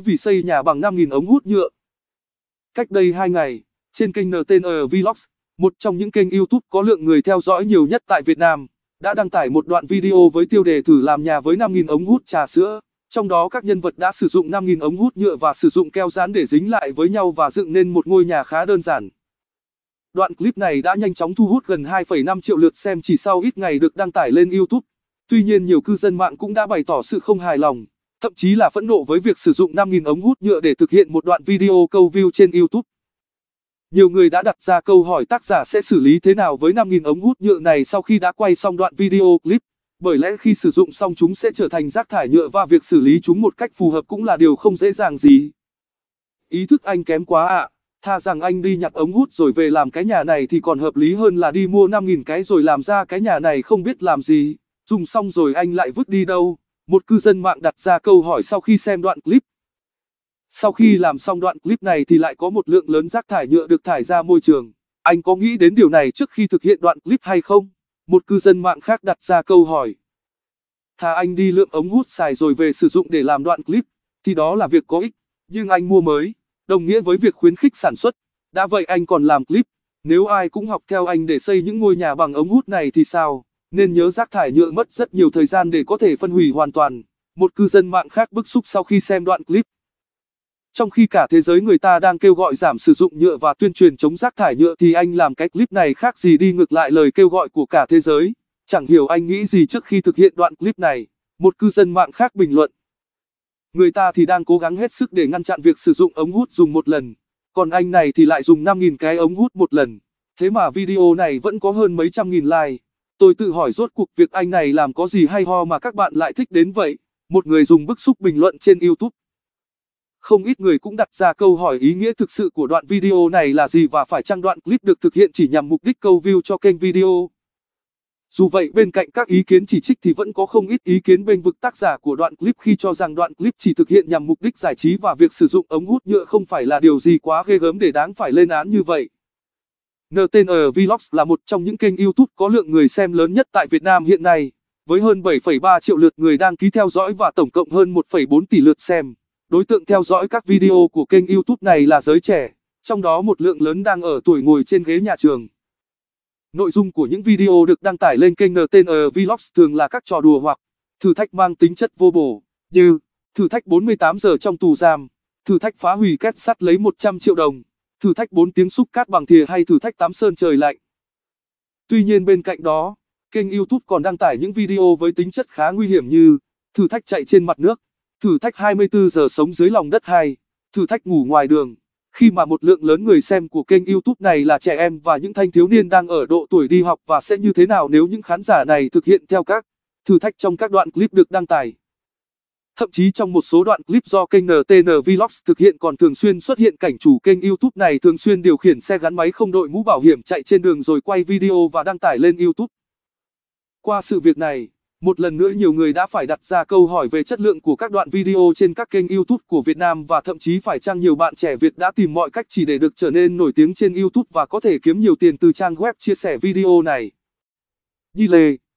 vì xây nhà bằng 5.000 ống hút nhựa. Cách đây 2 ngày, trên kênh NTN Vlogs, một trong những kênh YouTube có lượng người theo dõi nhiều nhất tại Việt Nam, đã đăng tải một đoạn video với tiêu đề thử làm nhà với 5.000 ống hút trà sữa. Trong đó các nhân vật đã sử dụng 5.000 ống hút nhựa và sử dụng keo dán để dính lại với nhau và dựng nên một ngôi nhà khá đơn giản. Đoạn clip này đã nhanh chóng thu hút gần 2,5 triệu lượt xem chỉ sau ít ngày được đăng tải lên YouTube. Tuy nhiên nhiều cư dân mạng cũng đã bày tỏ sự không hài lòng thậm chí là phẫn nộ với việc sử dụng 5.000 ống hút nhựa để thực hiện một đoạn video câu view trên YouTube. Nhiều người đã đặt ra câu hỏi tác giả sẽ xử lý thế nào với 5.000 ống hút nhựa này sau khi đã quay xong đoạn video clip, bởi lẽ khi sử dụng xong chúng sẽ trở thành rác thải nhựa và việc xử lý chúng một cách phù hợp cũng là điều không dễ dàng gì. Ý thức anh kém quá ạ, à. tha rằng anh đi nhặt ống hút rồi về làm cái nhà này thì còn hợp lý hơn là đi mua 5.000 cái rồi làm ra cái nhà này không biết làm gì, dùng xong rồi anh lại vứt đi đâu một cư dân mạng đặt ra câu hỏi sau khi xem đoạn clip. Sau khi làm xong đoạn clip này thì lại có một lượng lớn rác thải nhựa được thải ra môi trường. Anh có nghĩ đến điều này trước khi thực hiện đoạn clip hay không? Một cư dân mạng khác đặt ra câu hỏi. Thà anh đi lượm ống hút xài rồi về sử dụng để làm đoạn clip, thì đó là việc có ích. Nhưng anh mua mới, đồng nghĩa với việc khuyến khích sản xuất. Đã vậy anh còn làm clip, nếu ai cũng học theo anh để xây những ngôi nhà bằng ống hút này thì sao? nên nhớ rác thải nhựa mất rất nhiều thời gian để có thể phân hủy hoàn toàn. Một cư dân mạng khác bức xúc sau khi xem đoạn clip. Trong khi cả thế giới người ta đang kêu gọi giảm sử dụng nhựa và tuyên truyền chống rác thải nhựa thì anh làm cái clip này khác gì đi ngược lại lời kêu gọi của cả thế giới. Chẳng hiểu anh nghĩ gì trước khi thực hiện đoạn clip này. Một cư dân mạng khác bình luận. Người ta thì đang cố gắng hết sức để ngăn chặn việc sử dụng ống hút dùng một lần. Còn anh này thì lại dùng 5.000 cái ống hút một lần. Thế mà video này vẫn có hơn mấy trăm nghìn like. Tôi tự hỏi rốt cuộc việc anh này làm có gì hay ho mà các bạn lại thích đến vậy, một người dùng bức xúc bình luận trên YouTube. Không ít người cũng đặt ra câu hỏi ý nghĩa thực sự của đoạn video này là gì và phải chăng đoạn clip được thực hiện chỉ nhằm mục đích câu view cho kênh video. Dù vậy bên cạnh các ý kiến chỉ trích thì vẫn có không ít ý kiến bên vực tác giả của đoạn clip khi cho rằng đoạn clip chỉ thực hiện nhằm mục đích giải trí và việc sử dụng ống hút nhựa không phải là điều gì quá ghê gớm để đáng phải lên án như vậy. NTN Vlogs là một trong những kênh YouTube có lượng người xem lớn nhất tại Việt Nam hiện nay, với hơn 7,3 triệu lượt người đăng ký theo dõi và tổng cộng hơn 1,4 tỷ lượt xem. Đối tượng theo dõi các video của kênh YouTube này là giới trẻ, trong đó một lượng lớn đang ở tuổi ngồi trên ghế nhà trường. Nội dung của những video được đăng tải lên kênh NTN Vlogs thường là các trò đùa hoặc thử thách mang tính chất vô bổ, như thử thách 48 giờ trong tù giam, thử thách phá hủy két sắt lấy 100 triệu đồng thử thách 4 tiếng xúc cát bằng thìa hay thử thách tắm sơn trời lạnh. Tuy nhiên bên cạnh đó, kênh YouTube còn đăng tải những video với tính chất khá nguy hiểm như thử thách chạy trên mặt nước, thử thách 24 giờ sống dưới lòng đất hay thử thách ngủ ngoài đường. Khi mà một lượng lớn người xem của kênh YouTube này là trẻ em và những thanh thiếu niên đang ở độ tuổi đi học và sẽ như thế nào nếu những khán giả này thực hiện theo các thử thách trong các đoạn clip được đăng tải. Thậm chí trong một số đoạn clip do kênh NTN Vlogs thực hiện còn thường xuyên xuất hiện cảnh chủ kênh YouTube này thường xuyên điều khiển xe gắn máy không đội mũ bảo hiểm chạy trên đường rồi quay video và đăng tải lên YouTube. Qua sự việc này, một lần nữa nhiều người đã phải đặt ra câu hỏi về chất lượng của các đoạn video trên các kênh YouTube của Việt Nam và thậm chí phải chăng nhiều bạn trẻ Việt đã tìm mọi cách chỉ để được trở nên nổi tiếng trên YouTube và có thể kiếm nhiều tiền từ trang web chia sẻ video này. Nhi Lê